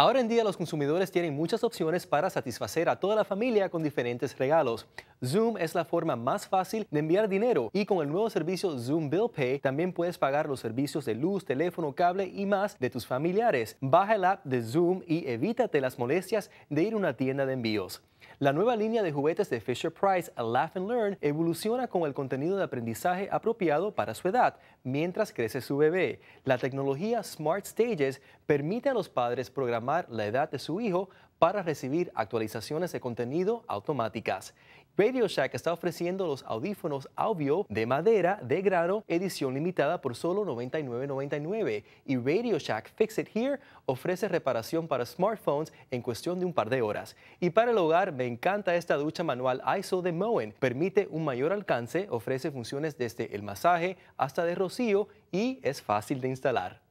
Ahora en día los consumidores tienen muchas opciones para satisfacer a toda la familia con diferentes regalos. Zoom es la forma más fácil de enviar dinero y con el nuevo servicio Zoom Bill Pay también puedes pagar los servicios de luz, teléfono, cable y más de tus familiares. Baja el app de Zoom y evítate las molestias de ir a una tienda de envíos. La nueva línea de juguetes de Fisher Price, Laugh and Learn, evoluciona con el contenido de aprendizaje apropiado para su edad mientras crece su bebé. La tecnología Smart Stages permite a los padres programar la edad de su hijo para recibir actualizaciones de contenido automáticas. Radio Shack está ofreciendo los audífonos audio de madera de grano edición limitada por solo $99.99 y Radio Shack Fix It Here ofrece reparación para smartphones en cuestión de un par de horas. Y para el hogar me encanta esta ducha manual ISO de Moen. Permite un mayor alcance, ofrece funciones desde el masaje hasta de rocío y es fácil de instalar.